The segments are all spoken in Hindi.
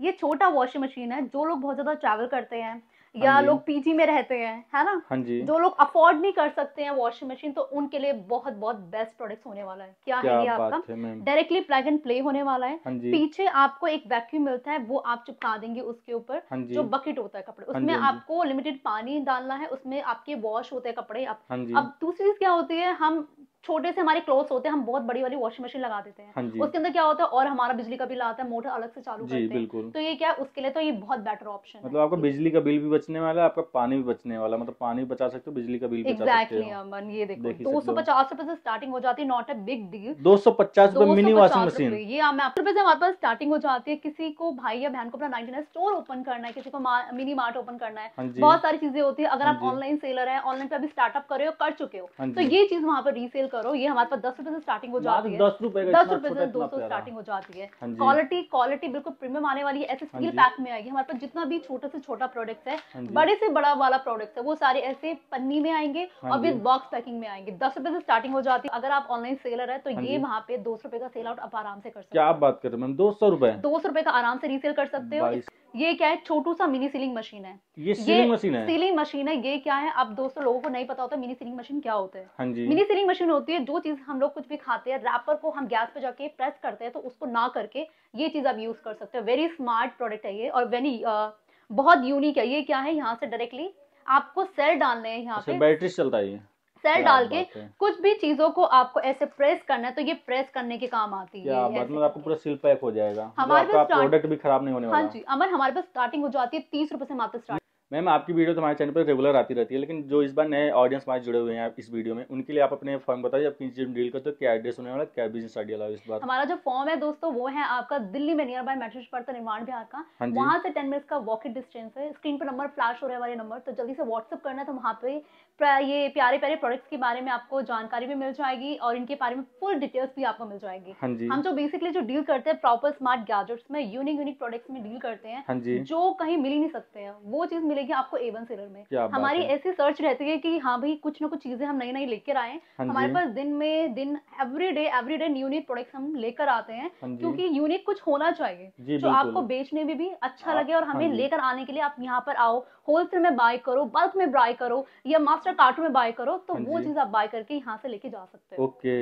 ये छोटा वॉशिंग मशीन है जो लोग बहुत ज्यादा ट्रैवल करते हैं हाँ या लोग पीजी में रहते हैं है ना हाँ जी जो लोग अफोर्ड नहीं कर सकते हैं वॉशिंग मशीन तो उनके लिए बहुत बहुत बेस्ट प्रोडक्ट होने वाला है क्या, क्या है ये आपका डायरेक्टली प्लग एंड प्ले होने वाला है हाँ पीछे आपको एक वैक्यूम मिलता है वो आप चिपका देंगे उसके ऊपर हाँ जो बकेट होता है कपड़े उसमें आपको लिमिटेड पानी डालना है उसमें आपके वॉश होते हैं कपड़े अब दूसरी चीज क्या होती है हम छोटे से हमारे क्लोज होते हैं हम बहुत बड़ी वाली वॉशिंग मशीन लगा देते हैं हाँ उसके अंदर क्या होता है और हमारा बिजली का बिल आता है मोटर अलग से चालू करते हैं तो ये क्या उसके लिए तो ये बहुत बेटर ऑप्शन मतलब आपका बिजली का बिल भी बचने वाला आपका पानी भी बचने वाला मतलब पानी भी बचा सकते हो बिजली का बिल हो अमन ये देखो दो सौ पचास रूपए से स्टार्टिंग हो जाती है नॉट ए बिग डील दो सौ पचास रूपए मिनी वॉशिंग मशीन ये रुपए से हमारे पास स्टार्टिंग हो जाती है किसी को भाई या बहन को अपना नाइनटी स्टोर ओपन करना है किसी को मिनी मार्ट ओपन करना है हाँ बहुत सारी चीजें होती है अगर हाँ आप ऑनलाइन सेलर है ऑनलाइन पे अभी स्टार्टअप कर रहे हो कर चुके हो हाँ तो ये चीज वहाँ पर रीसेल करो ये हमारे पास दस रुपए से स्टार्टिंग हो जाती है दस रुपए दस रुपए से दो सौ स्टार्टिंग हो जाती है क्वालिटी हाँ क्वालिटी बिल्कुल प्रीमियम आने वाली है ऐसे स्टील हाँ पैक में आएगी हमारे पास जितना भी छोटे से छोटा प्रोडक्ट है हाँ बड़े से बड़ा वाला प्रोडक्ट है वो सारे ऐसे पन्नी में आएंगे और विद बॉक्स पैकिंग में आएंगे दस रुपए से स्टार्टिंग हो जाती है अगर आप ऑनलाइन सेलर है तो ये वहाँ पे दो सौ रुपए का सेल आउट आप आराम से कर सकते हो क्या बात कर रहे हैं मैम मतलब दो सौ रुपए दो सौ रुपए का आराम से रीसेल कर सकते हो ये क्या है छोटू सा मिनी सीलिंग मशीन है ये सीलिंग मशीन है सीलिंग मशीन है ये क्या है अब दोस्तों लोगों को नहीं पता होता मिनी सीलिंग मशीन क्या होता है मिनी सीलिंग मशीन होती है जो चीज हम लोग कुछ भी खाते हैं रैपर को हम गैस पे जाके प्रेस करते हैं तो उसको ना करके ये चीज आप यूज कर सकते हो वेरी स्मार्ट प्रोडक्ट है ये और वेरी बहुत यूनिक है ये क्या है यहाँ से डायरेक्टली आपको सेल डालने हैं यहाँ अच्छा, पे बैटरी चलता है सेल डाल के कुछ भी चीजों को आपको ऐसे प्रेस करना है तो ये प्रेस करने के काम आती है मतलब आपको पूरा सील पैक हो जाएगा मतलब हमारे पास प्रोडक्ट भी खराब नहीं होने हाँ वाला हाँ जी अमर हमारे पास स्टार्टिंग हो जाती है तीस रुपए से मात्र स्टार्ट मैम आपकी वीडियो तो हमारे चैनल पर रेगुलर आती रहती है लेकिन जो इस बार नए ऑडियंस हमारे जुड़े हुए हैं इस वीडियो में उनके लिए आप अपने फॉर्म बताइए किस जिम डील करते हो क्या एड्रेस होने वाला क्या बिजनेस आइडिया लगा इस बार हमारा जो फॉर्म है दोस्तों वो है आपका दिल्ली में नियर बाय मेट्रो पड़ता निर्माण बिहार का हाँ वहाँ से टेन मिनट का वॉकिंग डिस्टेंस है स्क्रीन पर नंबर फ्लैश हो रहा है हमारे नंबर तो जल्दी से व्हाट्सअप करना है तो वहाँ पे ये प्यारे प्यारे प्रोडक्ट्स के बारे में आपको जानकारी भी मिल जाएगी और इनके बारे में फुल डिटेल्स भी आपको मिल जाएगी हाँ हम जो बेसिकली जो डील करते हैं प्रॉपर स्मार्ट गैजेट्स में यूनिक यूनिक प्रोडक्ट्स में डील करते हैं हाँ जो कहीं मिल ही नहीं सकते हैं वो चीज मिलेगी आपको एवन सेलर में हमारी ऐसी सर्च रहती है की हाँ भाई कुछ ना कुछ चीजें हम नई नई लेकर आए हाँ हमारे पास दिन में दिन every day every day unique products हम लेकर आते हैं हाँ क्योंकि यूनिक कुछ होना चाहिए जो आपको बेचने में भी अच्छा लगे और हमें लेकर आने के लिए आप यहाँ पर आओ होलसेल में बाय करो बल्क में बाय करो या मास्टर पोस्टर कार्ट में बाय करो तो हाँ वो चीज आप बाय करके यहाँ से लेके जा सकते हो ओके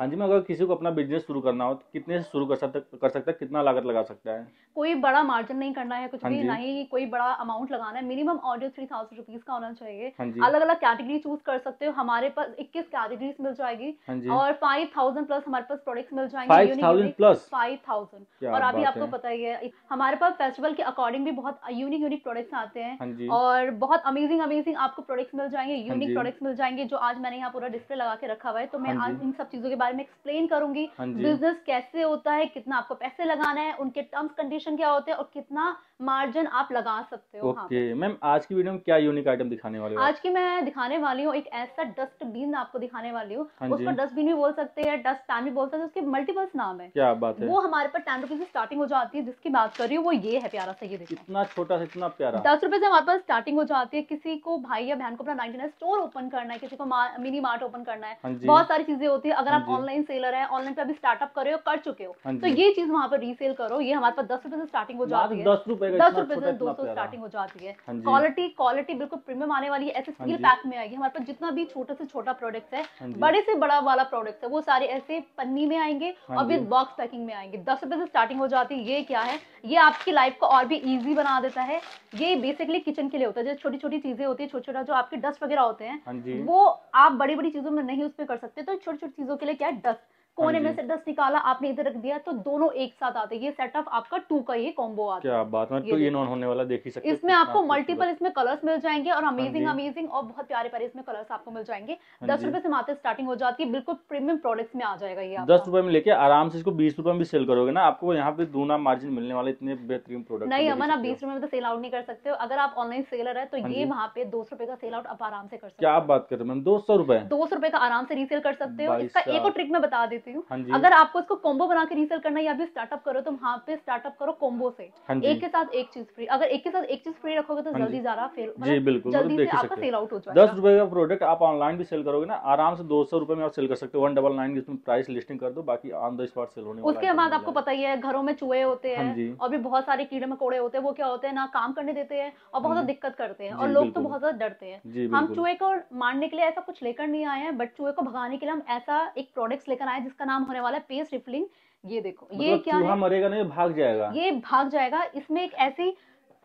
हाँ जी मैं अगर किसी को अपना बिजनेस शुरू करना हो तो कितने से शुरू कर सकता कर सकता है कितना लागत लगा सकता है कोई बड़ा मार्जिन नहीं करना है कुछ हाँ भी नहीं कोई बड़ा अमाउंट लगाना है minimum order three thousand rupees का होना चाहिए हाँ अलग अलग कैटेगरी चूज कर सकते हो हमारे पास इक्कीस कैटेगरीज मिल जाएगी हाँ और फाइव थाउजेंड प्लस हमारे पास प्रोडक्ट मिल जाएंगे फाइव प्लस फाइव थाउजेंड और अभी आपको पता ही है हमारे पास फेस्टिवल के अकॉर्डिंग भी बहुत यूनिक यूनिक प्रोडक्ट्स आते हैं हाँ और बहुत अमेजिंग अमेजिंग आपको प्रोडक्ट्स मिल जाएंगे यूनिक हाँ प्रोडक्ट्स मिल जाएंगे जो आज मैंने यहाँ पूरा डिस्प्ले लगा के रखा हुआ है तो मैं हाँ इन सब चीजों के बारे में एक्सप्लेन करूंगी बिजनेस हाँ कैसे होता है कितना आपको पैसे लगाना है उनके टर्म्स कंडीशन क्या होते हैं और कितना मार्जिन आप लगा सकते हो हाँ, ओके okay. मैम आज की वीडियो में क्या यूनिक आइटम दिखाने वाले हो आज की मैं दिखाने वाली हूँ एक ऐसा डस्टबिन आपको दिखाने वाली हूँ हाँ उसको डस्टबिन भी बोल सकते हैं डस्ट पैन भी बोल सकते हैं उसके मल्टीपल्स नाम है क्या बात है वो हमारे पास टेन रुपीज स्टार्टिंग हो जाती है जिसकी बात कर रही हूँ वो ये है प्यारा सा ये देखिए इतना छोटा सा इतना प्यारा दस रुपए से हमारे पास स्टार्टिंग हो जाती है किसी को भाई या बहन को अपना नाइनटी स्टोर ओपन करना है किसी को मिनी मार्ट ओपन करना है हाँ बहुत सारी चीजें होती है अगर आप ऑनलाइन सेलर है ऑनलाइन पे अभी स्टार्टअप कर रहे हो कर चुके हो तो ये चीज वहाँ पर रीसेल करो ये हमारे पास दस रुपए से स्टार्टिंग हो जाती है दस रुपए दस रुपए से दो सौ स्टार्टिंग हो जाती है क्वालिटी हाँ क्वालिटी बिल्कुल प्रीमियम आने वाली है ऐसे स्टील हाँ पैक में आएगी हमारे पास जितना भी छोटे से छोटा प्रोडक्ट है हाँ बड़े से बड़ा वाला प्रोडक्ट है वो सारे ऐसे पन्नी में आएंगे और विद बॉक्स पैकिंग में आएंगे दस रुपए से स्टार्टिंग हो जाती है ये क्या है ये आपकी लाइफ को और भी ईजी बना देता है ये बेसिकली किचन के लिए होता है जो छोटी छोटी चीजें होती है छोटा छोटा जो आपके डस्ट वगैरह होते हैं वो आप बड़ी बड़ी चीजों में नहीं उस पर कर सकते तो छोटी छोटी चीजों के लिए क्या है डस्ट कोने हाँ में से दस निकाला आपने इधर रख दिया तो दोनों एक साथ आते ये सेटअप आपका टू का ये कॉम्बो आता क्या बात है तो ये नॉन होने वाला देख ही सकते इसमें आपको मल्टीपल इसमें कलर्स मिल जाएंगे और अमेजिंग हाँ अमेजिंग और बहुत प्यारे प्यारे इसमें कलर्स आपको मिल जाएंगे हाँ दस रुपए से मात्र स्टार्टिंग हो जाती है बिल्कुल प्रीमियम प्रोडक्ट्स में आ जाएगा ये दस रुपए में लेके आराम से इसको बीस रुपए में भी सेल करोगे ना आपको यहाँ पे दूना मार्जिन मिलने वाले इतने बेहतरीन प्रोडक्ट नहीं अमन आप बीस रुपए में तो सेल आउट नहीं कर सकते हो अगर आप ऑनलाइन सेलर है तो ये वहाँ पे दो सौ रुपए का सेल आउट आप आराम से कर सकते हो क्या बात कर रहे मैम दो सौ रुपए दो सौ रुपए का आराम से रीसेल कर सकते हो इसका एक और ट्रिक मैं बता देती देती हूँ हाँ अगर आपको इसको कॉम्बो बना के रीसेल करना या भी स्टार्टअप करो तो वहाँ पे स्टार्टअप करो कॉम्बो से हाँ एक के साथ एक चीज फ्री अगर एक के साथ एक चीज फ्री रखोगे तो हाँ जल्दी ज्यादा फेल जी मतलब बिल्कुल मतलब जल्दी आपका सेल आउट हो जाएगा दस रुपए का प्रोडक्ट आप ऑनलाइन भी सेल करोगे ना आराम से दो सौ रुपए में आप सेल कर सकते हो वन डबल नाइन की प्राइस लिस्टिंग कर दो बाकी ऑन द स्पॉट सेल होने उसके बाद आपको पता ही है घरों में चूहे होते हैं और भी बहुत सारे कीड़े मकोड़े होते हैं वो क्या होते हैं ना काम करने देते हैं और बहुत ज्यादा दिक्कत करते हैं और लोग तो बहुत ज्यादा डरते हैं हम चूहे को मारने के लिए ऐसा कुछ लेकर नहीं आए हैं बट चूहे को भगाने के लिए हम ऐसा एक प्रोडक्ट लेकर आए जिस इसका नाम होने वाला है पेस रिफिलिंग ये देखो मतलब ये क्या है मरेगा नहीं भाग जाएगा ये भाग जाएगा इसमें एक ऐसी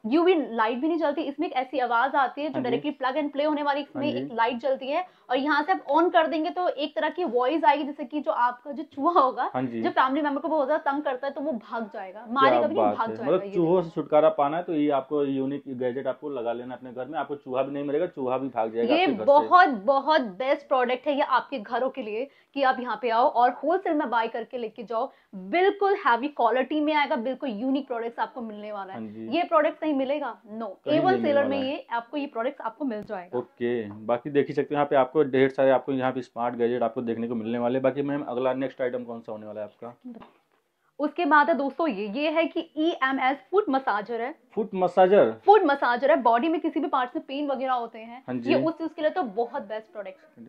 यूवी लाइट भी नहीं चलती इसमें एक ऐसी आवाज आती है जो डायरेक्टली प्लग एंड प्ले होने वाली इसमें हाँ एक लाइट जलती है और यहाँ से आप ऑन कर देंगे तो एक तरह की वॉइस आएगी जैसे कि जो आपका जो चूहा होगा हाँ जो फैमिली मेंबर को बहुत ज्यादा तंग करता है तो वो भाग जाएगा मारेगा भी भाग जाएगा मतलब चूहों से छुटकारा पाना है तो ये आपको यूनिक गैजेट आपको लगा लेना अपने घर में आपको चूहा भी नहीं मिलेगा चूहा भी भाग जाएगा ये बहुत बहुत बेस्ट प्रोडक्ट है ये आपके घरों के लिए कि आप यहाँ पे आओ और होलसेल में बाय करके लेके जाओ बिल्कुल हैवी क्वालिटी में आएगा बिल्कुल यूनिक प्रोडक्ट आपको मिलने वाला है हाँ ये प्रोडक्ट कहीं मिलेगा नो ए वन सेलर में ये आपको ये प्रोडक्ट आपको मिल जाएगा ओके बाकी देख ही सकते हो यहाँ पे आपको ढेर सारे आपको यहाँ पे स्मार्ट गैजेट आपको देखने को मिलने वाले बाकी मैम अगला नेक्स्ट आइटम कौन सा होने वाला है आपका उसके बाद है दोस्तों ये ये है कि E M S foot massager है फुट मसाजर फुट मसाजर है बॉडी में किसी भी पार्ट में पेन वगैरह होते हैं हाँ ये उस चीज के लिए तो बहुत बेस्ट प्रोडक्ट है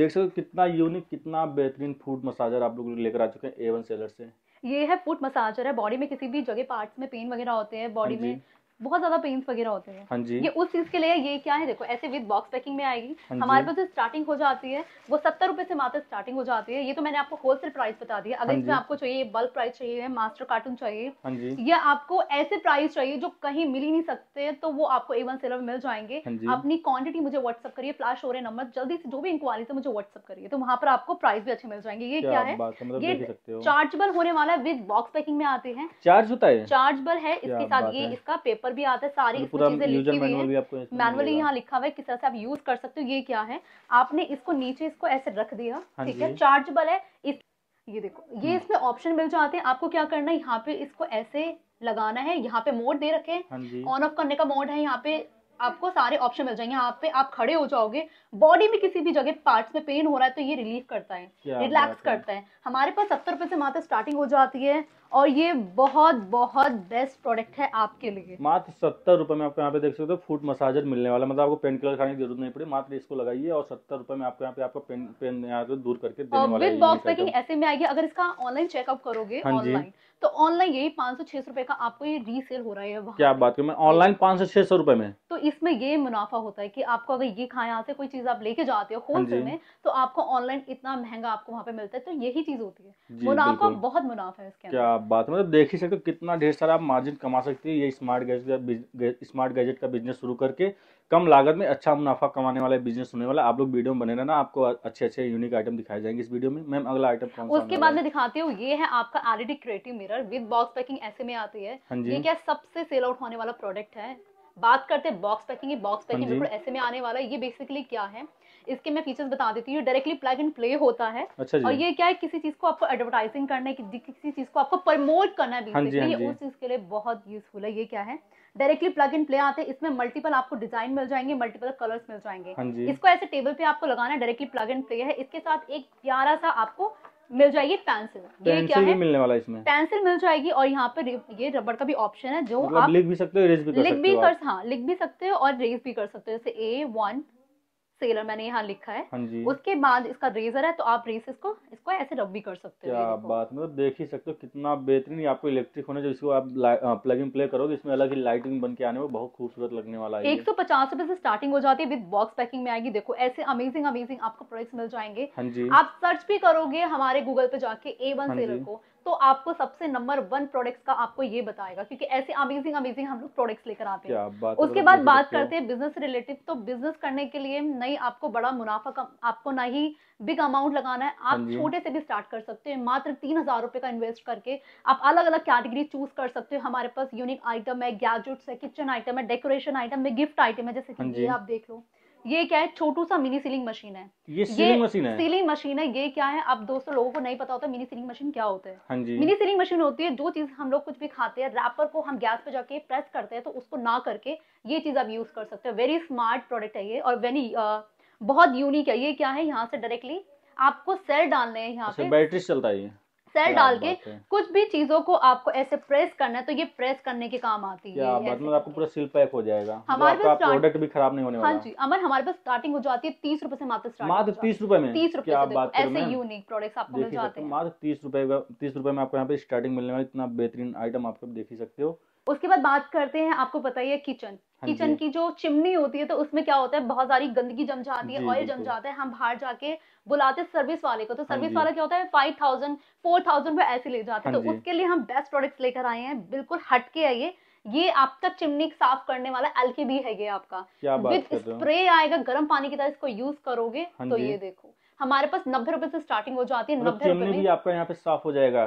देख सकते हो कितना यूनिक कितना बेहतरीन फूड मसाजर आप लोग लेकर आ चुके हैं एवन सेलर से ये है फूड मसाजर है बॉडी में किसी भी जगह पार्ट्स में पेन वगैरह होते हैं बॉडी हाँ में बहुत ज्यादा पेन्स वगैरह होते हैं हाँ जी ये उस चीज के लिए ये क्या है देखो ऐसे विद बॉक्स पैकिंग में आएगी हाँ हमारे पास स्टार्टिंग हो जाती है वो सत्तर रुपए से मात्र स्टार्टिंग हो जाती है ये तो मैंने आपको होलसेल प्राइस बता दिया अगर हाँ इसमें आपको चाहिए बल्क प्राइस चाहिए मास्टर कार्टून चाहिए हाँ या आपको ऐसे प्राइस चाहिए जो कहीं मिल ही नहीं सकते तो वो आपको ए वन सेलर में मिल जाएंगे अपनी क्वांटिटी मुझे व्हाट्सअप करिए फ्लैश हो रहे नंबर जल्दी से जो भी इंक्वायरी है मुझे व्हाट्सअप करिए तो वहाँ पर आपको प्राइस भी अच्छे मिल जाएंगे ये क्या है मतलब ये चार्जेबल होने वाला विद बॉक्स पैकिंग में आते हैं चार्ज होता है चार्जबल है इसके साथ ये इसका पेपर पेपर भी आता है सारी मतलब मैनुअली यहाँ लिखा हुआ है किस तरह से आप यूज कर सकते हो ये क्या है आपने इसको नीचे इसको ऐसे रख दिया हाँ ठीक है चार्जेबल है इस ये देखो ये हम्म। इसमें ऑप्शन मिल जाते हैं आपको क्या करना है यहाँ पे इसको ऐसे लगाना है यहाँ पे मोड दे रखे ऑन ऑफ हाँ करने का मोड है यहाँ पे आपको सारे ऑप्शन मिल जाएंगे आप पे आप खड़े हो जाओगे बॉडी में किसी भी जगह पार्ट्स में पेन हो रहा है तो ये रिलीफ करता है रिलैक्स करता है हमारे पास सत्तर रुपए से मात्र स्टार्टिंग हो जाती है और ये बहुत बहुत बेस्ट प्रोडक्ट है आपके लिए मात्र सत्तर रुपए में आपको यहाँ पे देख सकते हो फूड मसाजर मिलने वाला मतलब आपको पेन किलर खाने की जरूरत नहीं पड़ी मात्र इसको लगाइए और सत्तर रुपए में आपको यहाँ पे आपका पेन पेन यहाँ पे दूर करके देने वाला विद बॉक्स पैकिंग ऐसे में आएगी अगर इसका ऑनलाइन चेकअप करोगे ऑनलाइन हाँ तो ऑनलाइन यही पाँच सौ छह सौ रुपए का आपको ये रीसेल हो रहा है क्या बात मैं ऑनलाइन पाँच सौ छह सौ रुपए में तो इसमें ये मुनाफा होता है कि आपको अगर ये खाए यहाँ से कोई चीज आप लेके जाते हो सेल हाँ में तो आपको ऑनलाइन इतना महंगा आपको वहाँ पे मिलता है तो यही चीज होती है मुनाफा बहुत मुनाफा है इसके अंदर आप बात मतलब देख ही सकते हो कितना ढेर सारा आप मार्जिन कमा सकते हैं ये स्मार्ट गैजेट का स्मार्ट गैजेट का बिजनेस शुरू करके कम लागत में अच्छा मुनाफा कमाने वाला बिजनेस होने वाला आप लोग वीडियो में बने रहना आपको अच्छे अच्छे यूनिक आइटम दिखाए जाएंगे इस वीडियो में मैम अगला आइटम कौन उसके बाद में दिखाती हूँ ये है आपका already creative mirror with box packing ऐसे में आती है हाँ ये क्या सबसे सेल आउट होने वाला प्रोडक्ट है बात करते हैं बॉक्स पैकिंग की बॉक्स पैकिंग हाँ बिल्कुल ऐसे में आने वाला है ये बेसिकली क्या है इसके मैं फीचर्स बता देती हूँ डायरेक्टली प्लग एंड प्ले होता है अच्छा और ये क्या है किसी चीज को आपको एडवर्टाइजिंग करने की किसी चीज को आपको प्रमोट करना है हाँ हाँ जी, जी। उस चीज के लिए बहुत यूजफुल है ये क्या है डायरेक्टली प्लग एंड प्ले आते हैं इसमें मल्टीपल आपको डिजाइन मिल जाएंगे मल्टीपल कलर्स मिल जाएंगे हाँ जी। इसको ऐसे टेबल पे आपको लगाना है डायरेक्टली प्लग एंड प्ले है इसके साथ एक प्यारा सा आपको मिल जाएगी पेंसिल ये क्या है मिलने वाला इसमें पेंसिल मिल जाएगी और यहाँ पे ये रबड़ का भी ऑप्शन है जो मतलब आप लिख भी सकते हो भी कर लिख भी कर हाँ लिख भी सकते हो और रेज भी कर सकते हो जैसे ए वन सेलर मैंने यहाँ लिखा है हाँ जी उसके बाद इसका रेजर है तो आप रेसेस को इसको ऐसे रब भी कर सकते हो क्या बात मतलब देख ही सकते हो कितना बेहतरीन आपको इलेक्ट्रिक होने जो इसको आप प्लग इन प्ले करोगे इसमें अलग ही लाइटिंग बन के आने में बहुत खूबसूरत लगने वाला है एक सौ पचास रुपए से स्टार्टिंग हो जाती है विद बॉक्स पैकिंग में आएगी देखो ऐसे अमेजिंग अमेजिंग आपको प्रोडक्ट मिल जाएंगे हाँ आप सर्च भी करोगे हमारे गूगल पे जाके ए वन सेलर को तो आपको सबसे नंबर वन प्रोडक्ट का आपको ये बताएगा क्योंकि ऐसे अमेजिंग अमेजिंग हम लोग प्रोडक्ट्स लेकर आते हैं उसके मतलब बाद बात करते हैं बिजनेस रिलेटिव तो बिजनेस करने के लिए नहीं आपको बड़ा मुनाफा कम आपको ना ही बिग अमाउंट लगाना है आप हाँ छोटे से भी स्टार्ट कर सकते हैं मात्र तीन हजार रुपए का इन्वेस्ट करके आप अलग अलग कैटेगरी चूज कर सकते हो हमारे पास यूनिक आइटम है गैजेट्स है किचन आइटम है डेकोरेशन आइटम है गिफ्ट आइटम है जैसे हाँ आप देख लो ये क्या है छोटू सा मिनी सीलिंग मशीन है ये सीलिंग मशीन है सीलिंग मशीन है ये क्या है अब दोस्तों लोगों को नहीं पता होता मिनी सीलिंग मशीन क्या होता है हाँ जी मिनी सीलिंग मशीन होती है जो चीज हम लोग कुछ भी खाते हैं रैपर को हम गैस पे जाके प्रेस करते हैं तो उसको ना करके ये चीज आप यूज कर सकते हो वेरी स्मार्ट प्रोडक्ट है ये और वेरी बहुत यूनिक है ये क्या है यहाँ से डायरेक्टली आपको सेल डालने हैं यहाँ अच्छा, पे बैटरी चलता है सेल डाल के कुछ भी चीजों को आपको ऐसे प्रेस करना है तो ये प्रेस करने के काम आती है मतलब आपको पूरा सील पैक हो जाएगा मतलब हमारे पास प्रोडक्ट भी खराब नहीं होने हाँ वाला हाँ जी अमर हमारे पास स्टार्टिंग हो जाती है तीस रूपए से मात्र मात्र तीस रूपए में तीस रूपए ऐसे यूनिक प्रोडक्ट आपको मिल जाते तो हैं मात्र तीस रूपए तीस रूपए में आपको यहाँ पे स्टार्टिंग मिलने वाली इतना बेहतरीन आइटम आप देख ही सकते हो उसके बाद बात करते हैं आपको पता ही है किचन हाँ किचन की जो चिमनी होती है तो उसमें क्या होता है बहुत सारी गंदगी जम जाती है ऑयल जम जाता है हम बाहर जाके बुलाते सर्विस वाले को तो सर्विस हाँ वाला क्या होता है फाइव थाउजेंड फोर थाउजेंड ऐसे ले जाते हैं हाँ तो उसके लिए हम बेस्ट प्रोडक्ट्स लेकर आए हैं बिल्कुल हटके है ये ये आपका चिमनी साफ करने वाला एल के बी है ये आपका विद स्प्रे आएगा गर्म पानी की तरह इसको यूज करोगे तो ये देखो हमारे पास नब्बे रुपए से स्टार्टिंग हो जाती है मतलब नब्बे रुपए भी आपका यहाँ पे साफ हो जाएगा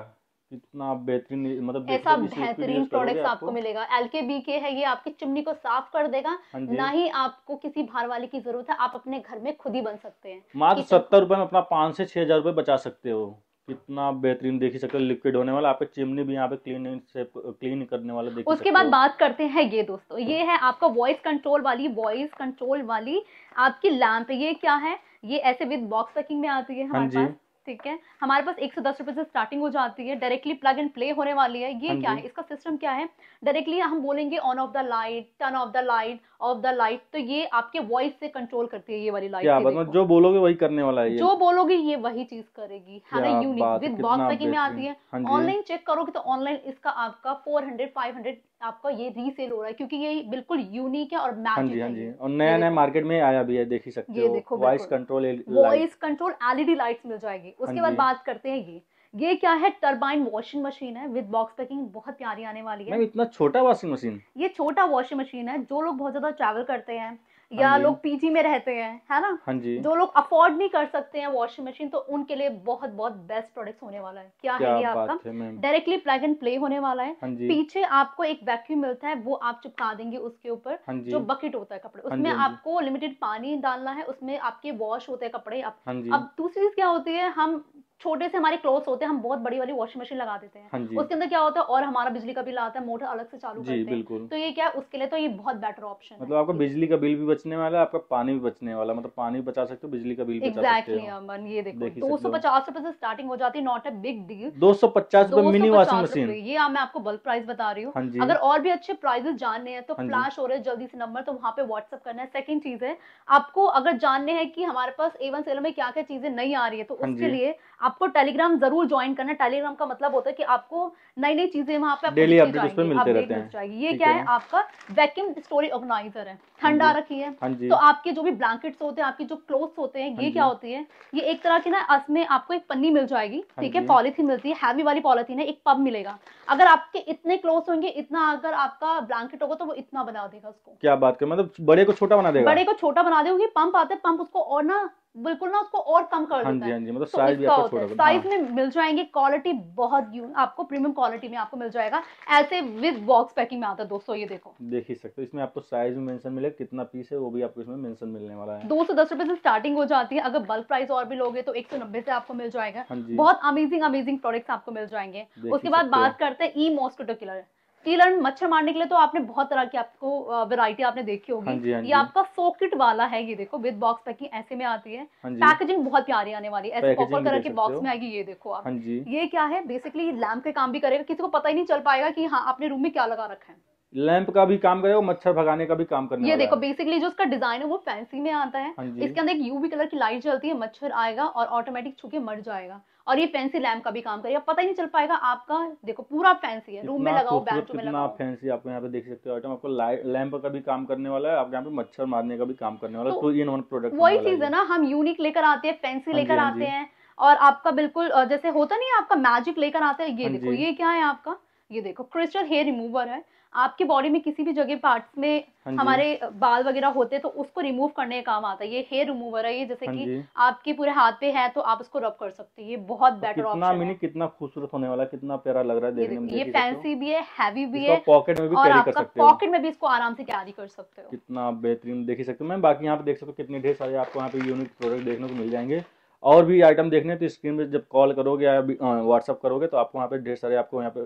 कितना बेहतरीन मतलब ऐसा बेहतरीन प्रोडक्ट आपको, आपको मिलेगा एल के बी के है ये आपकी चिमनी को साफ कर देगा हाँ ना ही आपको किसी भार वाले की जरूरत है आप अपने घर में खुद ही बन सकते हैं मात्र सत्तर रुपए में अपना पाँच से छह हजार रुपए बचा सकते हो कितना बेहतरीन देख सकते हो लिक्विड होने वाला आपके चिमनी भी यहाँ पे क्लीन से क्लीन करने वाला देख उसके बाद बात करते हैं ये दोस्तों ये है आपका वॉइस कंट्रोल वाली वॉइस कंट्रोल वाली आपकी लैम्प ये क्या है ये ऐसे विद बॉक्स पैकिंग में आती है हाँ हमारे पास ठीक है हमारे पास एक सौ दस रुपए से स्टार्टिंग हो जाती है डायरेक्टली प्लग एंड प्ले होने वाली है ये हाँ क्या है इसका सिस्टम क्या है डायरेक्टली हम बोलेंगे on off the light turn off the light off the light तो ये आपके वॉइस से कंट्रोल करती है ये वाली लाइट जो बोलोगे वही करने वाला है जो बोलोगे ये वही चीज करेगी है यूनिक विद बॉक्स में आती है ऑनलाइन हाँ चेक करोगे तो ऑनलाइन इसका आपका फोर हंड्रेड आपका ये रीसेल हो रहा है क्योंकि ये बिल्कुल यूनिक है और हाँ जी हाँ जी और नया नया मार्केट में आया भी है देख ही सकते हो voice control voice control LED lights मिल जाएगी हाँ उसके बाद बात करते हैं ये ये क्या है टर्बाइन वॉशिंग मशीन है विद बॉक्स पैकिंग बहुत प्यारी आने वाली है इतना छोटा वॉशिंग मशीन ये छोटा वॉशिंग मशीन है जो लोग बहुत ज्यादा ट्रैवल करते हैं हाँ या लोग पीजी में रहते हैं है ना हाँ जी जो लोग अफोर्ड नहीं कर सकते हैं वॉशिंग मशीन तो उनके लिए बहुत बहुत बेस्ट प्रोडक्ट होने वाला है क्या, क्या है ये आपका डायरेक्टली प्लग एंड प्ले होने वाला है हाँ पीछे आपको एक वैक्यूम मिलता है वो आप चिपका देंगे उसके ऊपर हाँ जो बकेट होता है कपड़े उसमें आपको लिमिटेड पानी डालना है उसमें आपके वॉश होते हैं कपड़े अब दूसरी चीज क्या होती है हम छोटे से हमारे क्लोथ होते हैं हम बहुत बड़ी वाली वॉशिंग मशीन लगा देते हैं हाँ उसके अंदर क्या होता है और हमारा बिजली का बिल आता है मोटर अलग से चालू करते हैं तो ये क्या उसके लिए तो ये बहुत बेटर ऑप्शन मतलब आपका बिजली का बिल भी बचने वाला है आपका पानी भी बचने वाला मतलब पानी बचा सकते हो बिजली का बिल एग्जैक्टली अमन ये देखो दो सौ पचास रूपए से स्टार्टिंग हो जाती है नॉट ए बिग डील दो सौ पचास रूपए मिनी वॉशिंग मशीन ये मैं आपको बल्क प्राइस बता रही हूँ हाँ अगर और भी अच्छे प्राइजेस जानने हैं तो फ्लैश हाँ हो रहे हैं जल्दी से नंबर तो वहाँ पे व्हाट्सअप करना है सेकंड चीज है आपको अगर जानने हैं कि हमारे पास एवन सेलर में क्या क्या चीजें नहीं आ रही है तो उसके लिए आप आपको टेलीग्राम जरूर ज्वाइन करना टेलीग्राम का मतलब होता है कि आपको नई नई चीजें वहाँ पे डेली अपडेट पे मिलते रहते हैं ये क्या है आपका वैक्यूम स्टोरी ऑर्गेनाइजर है हाँ ठंडा रखी हाँ है तो आपके जो भी ब्लैंकेट्स होते हैं आपके जो क्लोथ्स होते हैं हाँ ये क्या होती है ये एक तरह की ना इसमें आपको एक पन्नी मिल जाएगी ठीक है पॉलिथीन मिलती है हैवी वाली पॉलिथीन है एक पब मिलेगा अगर आपके इतने क्लोथ होंगे इतना अगर आपका ब्लैंकेट होगा तो वो इतना बना देगा उसको क्या बात कर मतलब बड़े को छोटा बना देगा बड़े को छोटा बना देगा पंप आते हैं पंप उसको और ना बिल्कुल ना उसको और कम कर हाँ देता है हाँ मतलब साइज तो भी साइज में मिल जाएंगे क्वालिटी बहुत आपको प्रीमियम क्वालिटी में आपको मिल जाएगा ऐसे विद बॉक्स पैकिंग में आता है दोस्तों ये देखो देख ही सकते हो इसमें आपको साइज में मेंशन मिलेगा कितना पीस है वो भी आपको इसमें मेंशन मिलने वाला है दो सौ दस रुपए से स्टार्टिंग हो जाती है अगर बल्क प्राइस और भी लोगे तो एक सौ नब्बे से आपको मिल जाएगा हाँ बहुत अमेजिंग अमेजिंग प्रोडक्ट आपको मिल जाएंगे उसके बाद बात करते हैं ई मॉस्किटो किलर कीलन मच्छर मारने के लिए तो आपने बहुत तरह की आपको वैरायटी आपने देखी होगी हाँ जी, हाँ जी। ये आपका सोकिट वाला है ये देखो विद बॉक्स पैकिंग ऐसे में आती है हाँ पैकेजिंग बहुत प्यारी आने वाली है ऐसे कॉपर कलर के बॉक्स में आएगी ये देखो आप हाँ ये क्या है बेसिकली लैम्प के काम भी करेगा किसी को पता ही नहीं चल पाएगा की हाँ आपने रूम में क्या लगा रखा है लैंप का भी काम करेगा मच्छर भगाने का भी काम करने ये देखो बेसिकली जो उसका डिजाइन है वो फैंसी में आता है हाँ इसके अंदर एक यूवी कलर की लाइट जलती है मच्छर आएगा और ऑटोमेटिक छुके मर जाएगा और ये फैंसी लैंप का भी काम करेगा पता ही नहीं चल पाएगा आपका देखो पूरा फैंसी है रूम में लगाओ बेडरूम में लगाओ फैंसी आपको यहाँ पे देख सकते हो आइटम आपको लैंप का भी काम करने वाला है आपके यहाँ पे मच्छर मारने का भी काम करने वाला है तो इन वन प्रोडक्ट वही चीज है ना हम यूनिक लेकर आते हैं फैंसी हाँ लेकर हाँ आते हैं और आपका बिल्कुल जैसे होता नहीं आपका मैजिक लेकर आते हैं ये देखो ये क्या है आपका ये देखो क्रिस्टल हेयर रिमूवर है आपके बॉडी में किसी भी जगह पार्ट में हाँ हमारे बाल वगैरह होते हैं तो उसको रिमूव करने का काम आता है ये हेयर रिमूवर है ये जैसे हाँ कि आपके पूरे हाथ पे है तो आप इसको रब कर सकते हैं ये बहुत बेटर तो ऑप्शन है कितना कितना खूबसूरत होने वाला कितना प्यारा लग रहा है देखने में ये फैंसी भी है हैवी भी है पॉकेट में भी कैरी कर सकते हो पॉकेट में भी इसको आराम से कैरी कर सकते हो कितना बेहतरीन देख सकते हो मैम बाकी यहाँ पे देख सकते हो कितने ढेर सारे आपको यहाँ पे यूनिक प्रोडक्ट देखने को मिल जाएंगे और भी आइटम देखने तो स्क्रीन पे जब कॉल करोगे या व्हाट्सअप करोगे तो आपको वहाँ पे ढेर सारे आपको यहाँ पे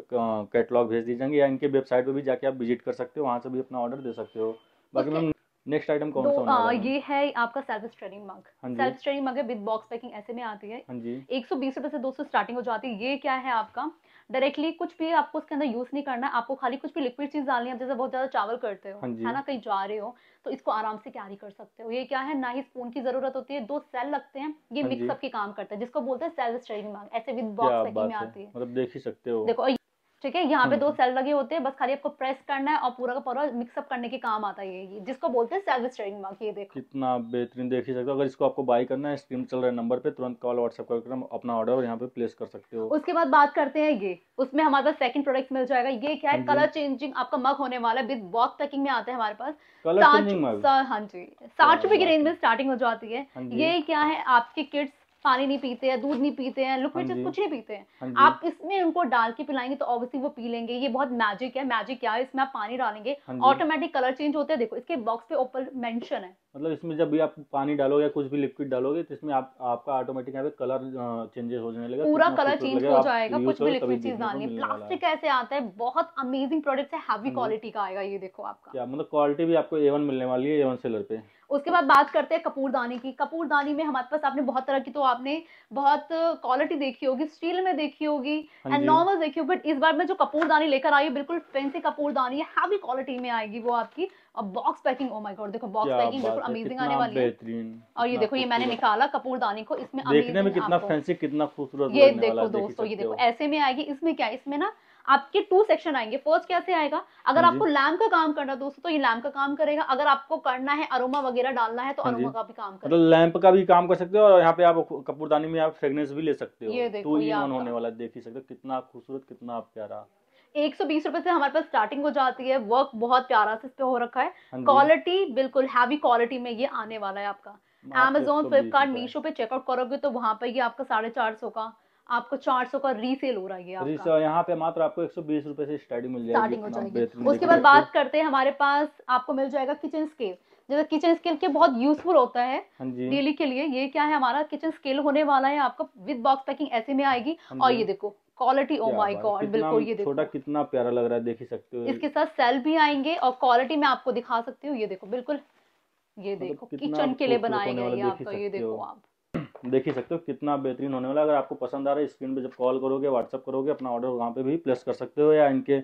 कैटलॉग भेज दिए जाएंगे या इनके वेबसाइट पे भी जाके आप विजिट कर सकते हो वहाँ से भी अपना ऑर्डर दे सकते हो बाकी मैम नेक्स्ट आइटम कौन तो, सा हाँ, होना ये है आपका self stirring mug self stirring mug with box packing ऐसे में आती है हाँ एक सौ बीस रुपए से दो सौ स्टार्टिंग हो जाती है ये क्या है आपका डायरेक्टली कुछ भी आपको उसके अंदर यूज नहीं करना है आपको खाली कुछ भी लिक्विड चीज डालनी है जैसे बहुत ज्यादा चावल करते हो हाँ है ना कहीं जा रहे हो तो इसको आराम से कैरी कर सकते हो ये क्या है ना ही स्पून की जरूरत होती है दो सेल लगते हैं ये मिक्सअप हाँ के काम करता है जिसको बोलते हैं सेल स्टडी ऐसे विद बॉक्स में आती है मतलब देख ही सकते हो देखो ठीक है यहाँ पे दो सेल हम्म। लगे होते हैं बस खाली आपको प्रेस करना है और पूरा का पूरा मिक्सअप करने के काम आता है ये जिसको बोलते हैं सेल्फ स्टेयरिंग मार्क ये देखो कितना बेहतरीन देख ही सकते हो अगर इसको आपको बाय करना है स्क्रीन चल रहे नंबर पे तुरंत कॉल व्हाट्सएप करके हम अपना ऑर्डर यहाँ पे प्लेस कर सकते हो उसके बाद बात करते हैं ये उसमें हमारे पास सेकंड प्रोडक्ट मिल जाएगा ये क्या है कलर हाँ चेंजिंग आपका मग होने वाला है विद बॉक्स पैकिंग में आते हैं हमारे पास साठ हाँ जी साठ रुपए की रेंज में स्टार्टिंग हो जाती है हाँ ये क्या है आपके किड्स पानी नहीं पीते हैं दूध नहीं पीते हैं लिक्विड हाँ चीज कुछ नहीं पीते हैं हाँ आप इसमें उनको डाल के पिलाएंगे तो ऑब्वियसली वो पी लेंगे ये बहुत मैजिक है मैजिक क्या है इसमें आप पानी डालेंगे ऑटोमेटिक कलर चेंज होते हैं देखो इसके बॉक्स पे ऊपर मेंशन है मतलब इसमें जब भी आप पानी डालोगे या कुछ भी लिक्विड डालोगे तो इसमें आप आपका ऑटोमेटिक यहाँ पे कलर चेंजेस हो जाने लगेगा पूरा कलर चेंज हो जाएगा कुछ भी लिक्विड चीज डालनी प्लास्टिक कैसे आता है बहुत अमेजिंग प्रोडक्ट है हैवी क्वालिटी का आएगा ये देखो आपका क्या मतलब क्वालिटी भी आपको एवन मिलने वाली है एवन सेलर पे उसके बाद बात करते हैं कपूरदानी की कपूरदानी में हमारे पास आपने बहुत तरह की तो आपने बहुत क्वालिटी देखी होगी स्टील में देखी होगी एंड हाँ नॉर्मल देखी होगी बट इस बार में जो कपूरदानी लेकर आई है बिल्कुल फैंसी कपूरदानी है हैवी क्वालिटी में आएगी वो आपकी और box packing oh my god देखो बॉक्स पैकिंग बिल्कुल अमेजिंग आने वाली है बेहतरीन और ये देखो ये मैंने निकाला कपूरदानी को इसमें देखने में कितना फैंसी कितना खूबसूरत ये देखो दोस्तों ये देखो ऐसे में आएगी इसमें क्या इसमें ना आपके टू सेक्शन आएंगे फर्स्ट कैसे आएगा अगर हाँ आपको लैम्प का काम करना दोस्तों तो ये लैम्प का काम करेगा अगर आपको करना है अरोमा वगैरह डालना है तो अरोमा हाँ का भी काम मतलब करेगा मतलब लैम्प का भी काम कर सकते हो और यहाँ पे आप कपूरदानी में आप फ्रेग्रेंस भी ले सकते हो ये देखो ये होने वाला देख ही सकते हो कितना खूबसूरत कितना प्यारा एक सौ बीस रुपए से हमारे पास स्टार्टिंग हो जाती है वर्क बहुत प्यारा से इस पे हो रखा है क्वालिटी हाँ बिल्कुल हैवी क्वालिटी में ये आने वाला है आपका अमेजोन फ्लिपकार्ट मीशो पे चेकआउट करोगे तो वहां पर आपका साढ़े चार सौ का आपको चार सौ का रीसेल हो रहा है यहाँ पे मात्र आपको एक सौ बीस रूपए से स्टार्टिंग मिल स्टार्टिंग हो जाएगी उसके बाद बात करते हैं हमारे पास आपको मिल जाएगा किचन स्केल जैसे किचन स्केल के बहुत यूजफुल होता है डेली हाँ के लिए ये क्या है हमारा किचन स्केल होने वाला है आपका विद बॉक्स पैकिंग ऐसे में आएगी हाँ और ये देखो क्वालिटी ओ माय गॉड बिल्कुल ये देखो छोटा कितना प्यारा लग रहा है देख ही सकते हो इसके साथ सेल भी आएंगे और क्वालिटी में आपको दिखा सकती हूँ ये देखो बिल्कुल ये मतलब देखो किचन के लिए बनाए गए आपका ये देखो आप देख ही सकते हो कितना बेहतरीन होने वाला है अगर आपको पसंद आ रहा है स्क्रीन पे जब कॉल करोगे व्हाट्सअप करोगे अपना ऑर्डर वहाँ पे भी प्लेस कर सकते हो या इनके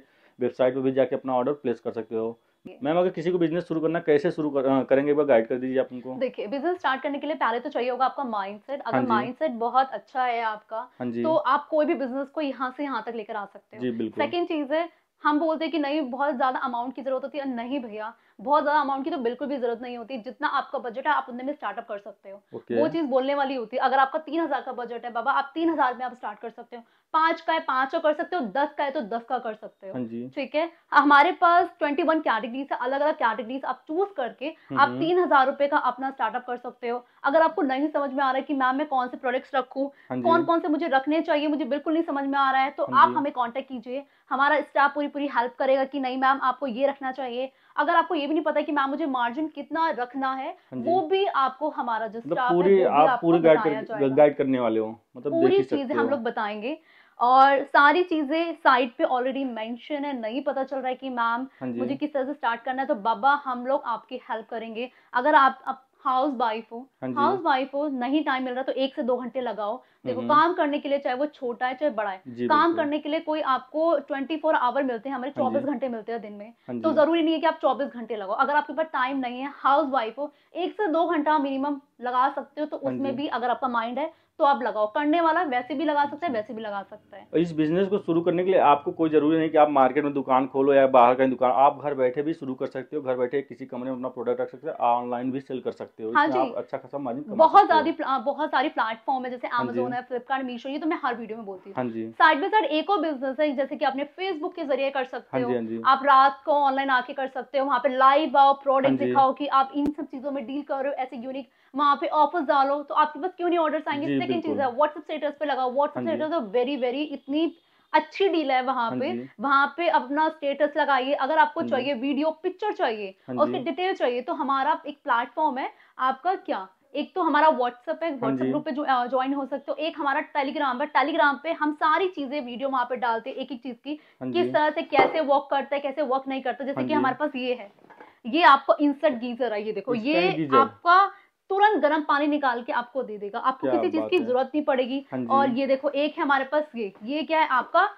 वेबसाइट पे भी जाके अपना ऑर्डर प्लेस कर सकते हो मैम अगर किसी को बिजनेस शुरू करना कैसे शुरू कर, करेंगे एक गाइड कर दीजिए आप उनको देखिए बिजनेस स्टार्ट करने के लिए पहले तो चाहिए होगा आपका माइंडसेट हाँ अगर माइंडसेट बहुत अच्छा है आपका हाँ तो आप कोई भी बिजनेस को यहाँ से यहाँ तक लेकर आ सकते हो सेकेंड चीज है हम बोलते हैं कि नहीं बहुत ज्यादा अमाउंट की जरूरत होती है नहीं भैया बहुत ज्यादा अमाउंट की तो बिल्कुल भी जरूरत नहीं होती जितना आपका बजट है आप उतने में स्टार्टअप कर सकते हो okay. वो चीज बोलने वाली होती है अगर आपका तीन हजार का बजट है बाबा आप तीन हजार में आप स्टार्ट कर सकते हो पांच का है पांच का कर सकते हो दस का है तो दस का कर सकते हो हाँ ठीक है हमारे पास ट्वेंटी वन कैटेगरीज है अलग अलग कैटेगरीज आप चूज करके आप हम्म। तीन हजार रुपए का अपना स्टार्टअप कर सकते हो अगर आपको नहीं समझ में आ रहा है कि मैम मैं कौन से प्रोडक्ट्स रखू कौन कौन से मुझे रखने चाहिए मुझे बिल्कुल नहीं समझ में आ रहा है तो हाँ आप हमें कॉन्टेक्ट कीजिए हमारा स्टाफ पूरी पूरी हेल्प करेगा कि नहीं मैम आपको ये रखना चाहिए अगर आपको ये भी नहीं पता कि मैम मुझे मार्जिन कितना रखना है हाँ वो भी आपको हमारा जो स्टाफ मतलब पूरी आप पूरी गाइड गाइड करने वाले हो मतलब पूरी चीजें हम लोग बताएंगे और सारी चीजें साइट पे ऑलरेडी मेंशन है नहीं पता चल रहा है कि मैम हाँ मुझे किस तरह से स्टार्ट करना है तो बाबा हम लोग आपकी हेल्प करेंगे अगर आप, आप हाउस वाइफ हो हाँ हाउस वाइफ हो नहीं टाइम मिल रहा तो एक से दो घंटे लगाओ देखो हम्म। काम करने के लिए चाहे वो छोटा है चाहे बड़ा है काम करने के लिए कोई आपको ट्वेंटी फोर आवर मिलते हैं हमारे हाँ चौबीस घंटे मिलते हैं दिन में हाँ तो जरूरी नहीं है कि आप चौबीस घंटे लगाओ अगर आपके पास टाइम नहीं है हाउस वाइफ हो एक से दो घंटा मिनिमम लगा सकते हो तो उसमें भी अगर आपका माइंड है तो आप लगाओ करने वाला वैसे भी लगा सकता है वैसे भी लगा सकता है इस बिजनेस को शुरू करने के लिए आपको कोई जरूरी नहीं कि आप मार्केट में दुकान खोलो या बाहर कहीं दुकान आप घर बैठे भी शुरू कर सकते हो घर बैठे किसी कमरे में अपना प्रोडक्ट रख सकते हो ऑनलाइन भी सेल कर सकते हो हाँ आप अच्छा खासा मार्जिन बहुत ज्यादा बहुत सारी प्लेटफॉर्म है जैसे अमेजोन हाँ है फ्लिपकार्ट मीशो ये तो मैं हर वीडियो में बोलती हूँ साइड बाई साइड एक और बिजनेस है जैसे की आपने फेसबुक के जरिए कर सकते हाँ हो हाँ आप रात को ऑनलाइन आके कर सकते हो वहाँ पे लाइव आओ प्रोडक्ट दिखाओ की आप इन सब चीजों में डील कर रहे हो ऐसे यूनिक वहाँ पे ऑफर्स डालो तो आपके पास क्यों नहीं ऑर्डर्स आएंगे सेकंड चीज है व्हाट्सएप स्टेटस पे लगाओ व्हाट्सएप स्टेटस वेरी वेरी इतनी अच्छी डील है वहाँ हाँ पे वहाँ पे अपना स्टेटस लगाइए अगर आपको हाँ चाहिए वीडियो पिक्चर चाहिए और हाँ उसकी डिटेल चाहिए तो हमारा एक प्लेटफॉर्म है आपका क्या एक तो हमारा व्हाट्सएप है व्हाट्सएप ग्रुप पे जो ज्वाइन हो सकते हो एक हमारा टेलीग्राम है टेलीग्राम पे हम सारी चीजें वीडियो वहाँ पे डालते हैं एक एक चीज की किस तरह से कैसे वर्क करता है कैसे वर्क नहीं करता जैसे कि हमारे पास ये है ये आपको इंसर्ट गीजर है ये देखो ये आपका तुरंत गर्म पानी निकाल के आपको दे देगा आपको किसी चीज की जरूरत नहीं पड़ेगी हाँ और ये देखो एक है हमारे पास ये ये क्या है आपका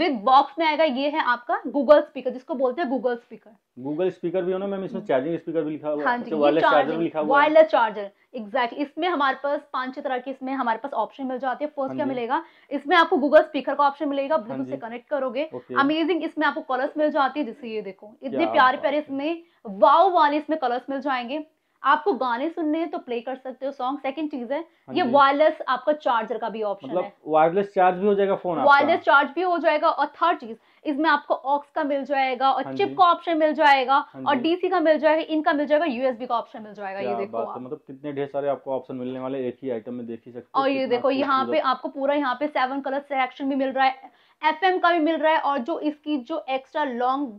विद बॉक्स में आएगा ये है आपका गूगल स्पीकर जिसको बोलते हैं गूगल स्पीकर गूगल स्पीकर भी होना मैम इसमें चार्जिंग स्पीकर भी लिखा हुआ हाँ अच्छा, जी वायरलेस चार्जर भी लिखा हुआ वायरलेस चार्जर एग्जैक्टली इसमें हमारे पास पांच छह तरह के इसमें हमारे पास ऑप्शन मिल जाते हैं फर्स्ट क्या मिलेगा इसमें आपको गूगल स्पीकर का ऑप्शन मिलेगा ब्लूटूथ हाँ से कनेक्ट करोगे अमेजिंग इसमें आपको कलर्स मिल जाती है जैसे ये देखो इतने प्यारे प्यारे इसमें वाव वाले इसमें कलर्स मिल जाएंगे आपको गाने सुनने हैं तो प्ले कर सकते हो सॉन्ग सेकंड चीज है हाँ ये वायरलेस आपका चार्जर का भी ऑप्शन मतलब है वायरलेस चार्ज भी हो जाएगा फोन वायरलेस चार्ज भी हो जाएगा और थर्ड चीज इसमें आपको ऑक्स का मिल जाएगा और चिप हाँ का ऑप्शन मिल जाएगा हाँ और डीसी का मिल जाएगा इनका मिल जाएगा यूएसबी का ऑप्शन मिल जाएगा ये देखो तो मतलब कितने ढेर सारे आपको ऑप्शन मिलने वाले एक ही आइटम में देख ही सकते और ये देखो यहाँ पे आपको पूरा यहाँ पे सेवन कलर सिलेक्शन भी मिल रहा है एफएम का भी मिल रहा है और जो इसकी जो एक्स्ट्रा लॉन्ग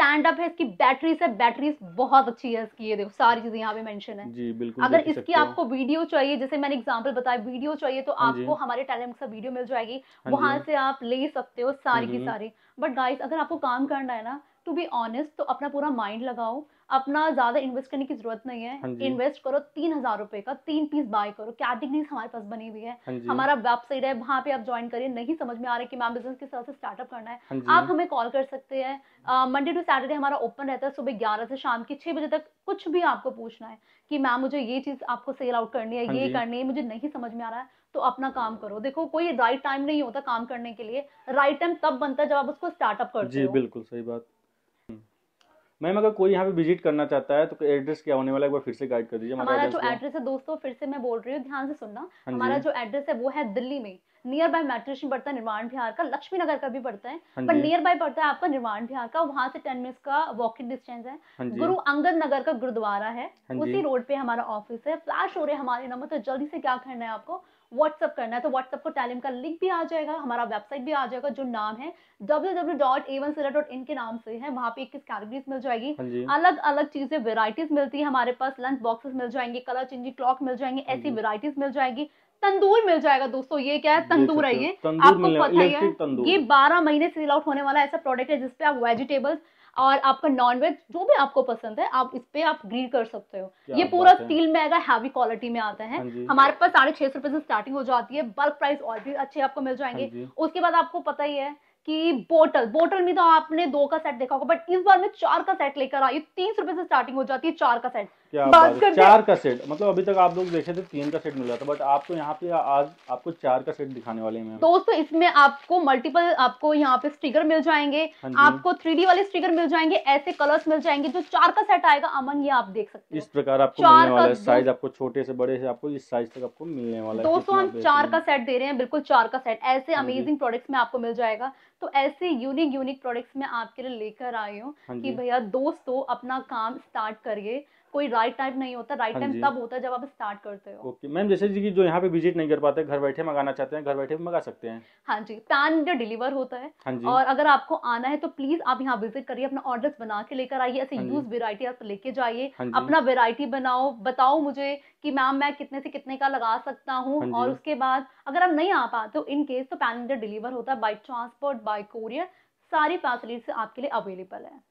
स्टैंड अप है इसकी बैटरी से बैटरी बहुत अच्छी है इसकी ये देखो सारी चीजें यहाँ पे मेंशन है जी बिल्कुल अगर इसकी आपको वीडियो चाहिए जैसे मैंने एग्जांपल बताया वीडियो चाहिए तो हाँ आपको हमारे टैलेंट का वीडियो मिल जाएगी हाँ वहां से आप ले सकते हो सारी की सारी बट गाइस अगर आपको काम करना है ना टू बी ऑनेस्ट तो अपना पूरा माइंड लगाओ अपना ज्यादा इन्वेस्ट करने की जरूरत नहीं है इन्वेस्ट हाँ करो तीन हजार रुपए का तीन पीस बाय करो कैटेगरीज हमारे पास बनी हुई है हाँ हमारा वेबसाइट है वहाँ पे आप ज्वाइन करिए नहीं समझ में आ रहा है कि मैम बिजनेस किस तरह से स्टार्टअप करना है हाँ आप हमें कॉल कर सकते हैं मंडे टू सैटरडे हमारा ओपन रहता है सुबह ग्यारह से शाम के छह बजे तक कुछ भी आपको पूछना है कि मैम मुझे ये चीज आपको सेल आउट करनी है ये करनी है मुझे नहीं समझ में आ रहा है तो अपना काम करो देखो कोई राइट टाइम नहीं होता काम करने के लिए राइट टाइम तब बनता है जब आप उसको स्टार्टअप करते जी, हो जी बिल्कुल सही बात मैम अगर कोई यहाँ पे विजिट करना चाहता है तो एड्रेस क्या होने वाला है एक बार फिर से गाइड कर दीजिए हमारा जो एड्रेस है दोस्तों फिर से मैं बोल रही हूँ ध्यान से सुनना हाँ हमारा जो एड्रेस है वो है दिल्ली में नियर बाय मेट्रो स्टेशन पड़ता है निर्माण बिहार का लक्ष्मी नगर का भी पड़ता है पर नियर बाय पड़ता है आपका निर्माण बिहार का वहाँ से टेन मिनट्स का वॉकिंग डिस्टेंस है हाँ गुरु अंगद नगर का गुरुद्वारा है हाँ उसी रोड पे हमारा ऑफिस है फ्लैश हो रहे हमारे नंबर तो जल्दी से क्या करना है आपको व्हाट्सअप करना है तो व्हाट्सअप को टैलिम का लिंक भी आ जाएगा हमारा वेबसाइट भी आ जाएगा जो नाम है डब्ल्यू के नाम से है वहाँ पे इक्कीस कैटेगरीज मिल जाएगी हाँ अलग अलग चीजें वेराइटीज मिलती है हमारे पास लंच बॉक्सेस मिल जाएंगे कलर चेंजिंग क्लॉक मिल जाएंगे हाँ ऐसी वेराइटीज मिल जाएगी तंदूर मिल जाएगा दोस्तों ये क्या है तंदूर है ये आपको पता ही है ये बारह महीने सेल आउट होने वाला ऐसा प्रोडक्ट है जिसपे आप वेजिटेबल्स और आपका नॉन वेज जो भी आपको पसंद है आप इस पे आप ग्रीड कर सकते हो ये पूरा स्टील में आएगा हैवी क्वालिटी में आता है हाँ हमारे पास साढ़े छह सौ रुपए से स्टार्टिंग हो जाती है बल्क प्राइस और भी अच्छे आपको मिल जाएंगे हाँ उसके बाद आपको पता ही है कि बोटल बोटल में तो आपने दो का सेट देखा होगा बट इस बार मैं चार का सेट लेकर आई तीन सौ रुपए से स्टार्टिंग हो जाती है चार का सेट क्या बात है चार का सेट मतलब अभी तक आप लोग देखे थे तीन का सेट रहा था बट आपको यहाँ पे आज आपको चार का सेट दिखाने वाले हैं दोस्तों इसमें आपको मल्टीपल आपको यहाँ पे स्टिकर मिल जाएंगे हाँ आपको थ्री वाले स्टिकर मिल जाएंगे ऐसे कलर्स मिल जाएंगे जो चार का सेट आएगा अमन ये आप देख सकते हैं इस प्रकार आपको मिलने वाला है साइज आपको छोटे से बड़े से आपको इस साइज तक आपको मिलने वाला है दोस्तों हम चार का सेट दे रहे हैं बिल्कुल चार का सेट ऐसे अमेजिंग हाँ प्रोडक्ट्स में आपको मिल जाएगा तो ऐसे यूनिक यूनिक प्रोडक्ट्स में आपके लिए लेकर आई हूँ हाँ कि भैया दोस्तों अपना काम स्टार्ट करिए कोई राइट टाइम नहीं होता राइट हाँ टाइम तब होता है जब आप स्टार्ट करते हो ओके मैम जैसे जी की जो यहाँ पे विजिट नहीं कर पाते घर बैठे मंगाना चाहते हैं घर बैठे भी मंगा सकते हैं हाँ जी पैन इंडिया डिलीवर होता है हाँ जी। और अगर आपको आना है तो प्लीज आप यहाँ विजिट करिए अपना ऑर्डर बना के लेकर आइए ऐसे यूज हाँ वेरायटी आप लेके जाइए हाँ अपना वेरायटी बनाओ बताओ मुझे कि मैम मैं कितने से कितने का लगा सकता हूँ और उसके बाद अगर आप नहीं आ पाते हो इन केस तो पैन इंडिया डिलीवर होता है बाई ट्रांसपोर्ट बाई कोरियर सारी फैसिलिटीज आपके लिए अवेलेबल है